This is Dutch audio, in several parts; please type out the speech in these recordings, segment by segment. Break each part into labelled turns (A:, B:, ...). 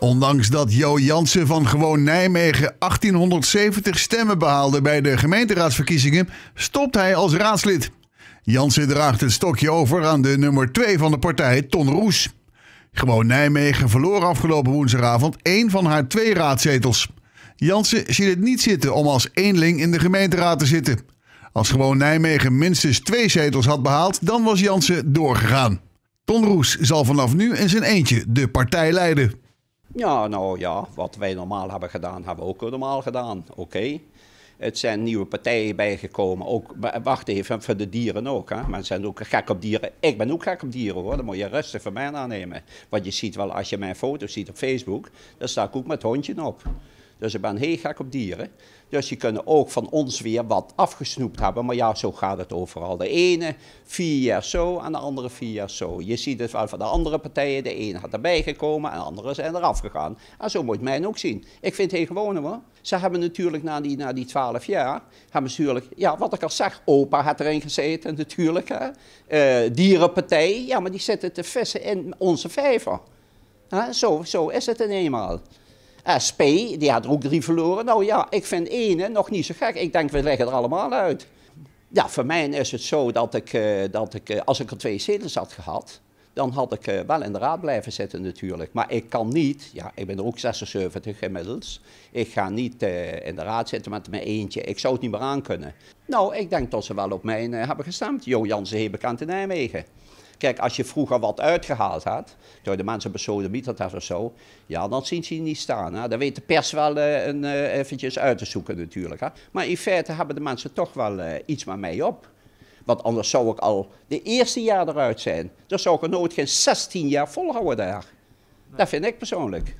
A: Ondanks dat Jo Jansen van Gewoon Nijmegen 1870 stemmen behaalde bij de gemeenteraadsverkiezingen, stopt hij als raadslid. Jansen draagt het stokje over aan de nummer 2 van de partij, Ton Roes. Gewoon Nijmegen verloor afgelopen woensdagavond één van haar twee raadzetels. Jansen ziet het niet zitten om als eenling in de gemeenteraad te zitten. Als Gewoon Nijmegen minstens twee zetels had behaald, dan was Jansen doorgegaan. Ton Roes zal vanaf nu in zijn eentje de partij leiden.
B: Ja, nou ja, wat wij normaal hebben gedaan, hebben we ook normaal gedaan. Oké. Het zijn nieuwe partijen bijgekomen. Ook, wacht even, voor de dieren ook. Hè? Mensen zijn ook gek op dieren. Ik ben ook gek op dieren hoor. Dan moet je rustig van mij aannemen. Want je ziet wel, als je mijn foto's ziet op Facebook, dan sta ik ook met hondje op. Dus ik ben heel gek op dieren. Dus je kunnen ook van ons weer wat afgesnoept hebben. Maar ja, zo gaat het overal. De ene vier jaar zo aan de andere vier jaar zo. Je ziet het van de andere partijen. De ene had erbij gekomen en de andere zijn eraf gegaan. En zo moet men ook zien. Ik vind het heel gewoon hoor. Ze hebben natuurlijk na die, na die 12 jaar, hebben ze natuurlijk, ja, wat ik al zeg, opa had erin gezeten natuurlijk. Hè. Eh, dierenpartij, ja, maar die zitten te vissen in onze vijver. Huh? Zo, zo is het eenmaal. Eh, SP, die had er ook drie verloren. Nou ja, ik vind één nog niet zo gek. Ik denk, we leggen er allemaal uit. Ja, voor mij is het zo dat ik, eh, dat ik eh, als ik er twee zetels had gehad, dan had ik wel in de raad blijven zitten natuurlijk. Maar ik kan niet, ja, ik ben er ook 76 inmiddels. Ik ga niet in de raad zitten met mijn eentje. Ik zou het niet meer aankunnen. Nou, ik denk dat ze wel op mij hebben gestemd. Jo Jansen, Hebekant in Nijmegen. Kijk, als je vroeger wat uitgehaald had, door de mensen besodemieterd had of zo, ja, dan zien ze niet staan. Hè? Dan weet de pers wel uh, een, eh, eventjes uit te zoeken natuurlijk. Hè? Maar in feite hebben de mensen toch wel eh, iets met mij op. Want anders zou ik al de eerste jaar eruit zijn. Dan zou ik nooit geen 16 jaar volhouden daar. Dat vind ik persoonlijk.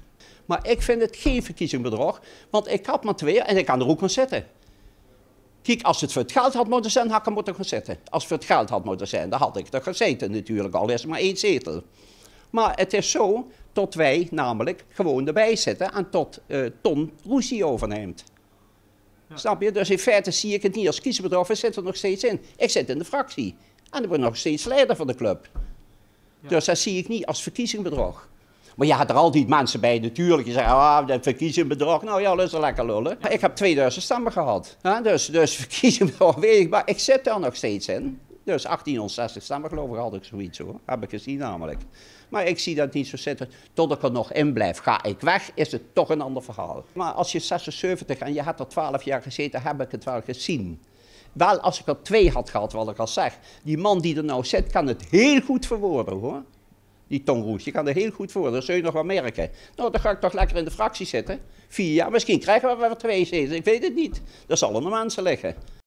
B: Maar ik vind het geen verkiezingsbedrog, want ik had maar twee en ik kan er ook maar zitten. Kijk, als het voor het geld had moeten zijn, had ik hem moeten gaan zitten. Als het voor het geld had moeten zijn, dan had ik er gezeten natuurlijk, al is maar één zetel. Maar het is zo tot wij namelijk gewoon erbij zitten en tot eh, Ton Roesie overneemt. Ja. Snap je? Dus in feite zie ik het niet als kiesbedrog, we zit er nog steeds in. Ik zit in de fractie en ik ben nog steeds leider van de club. Dus dat zie ik niet als verkiezingbedrog. Maar je had er altijd mensen bij natuurlijk. Je zei, ah, verkiezingsbedrog. Nou ja, dat is lekker lullen. Ik heb 2000 stemmen gehad. Hè? Dus, dus weet ik. Maar ik zit daar nog steeds in. Dus 1860 stemmen geloof ik had ik zoiets hoor. Heb ik gezien namelijk. Maar ik zie dat niet zo zitten. Tot ik er nog in blijf. Ga ik weg, is het toch een ander verhaal. Maar als je 76 en je had er 12 jaar gezeten, heb ik het wel gezien. Wel, als ik er twee had gehad, wat ik al zeg. Die man die er nou zit, kan het heel goed verwoorden hoor die tongroes. Je kan er heel goed voor, dat zul je nog wel merken. Nou, dan ga ik toch lekker in de fractie zitten. Vier jaar, misschien krijgen we wel twee zetels, ik weet het niet. Dat zal onder mensen leggen.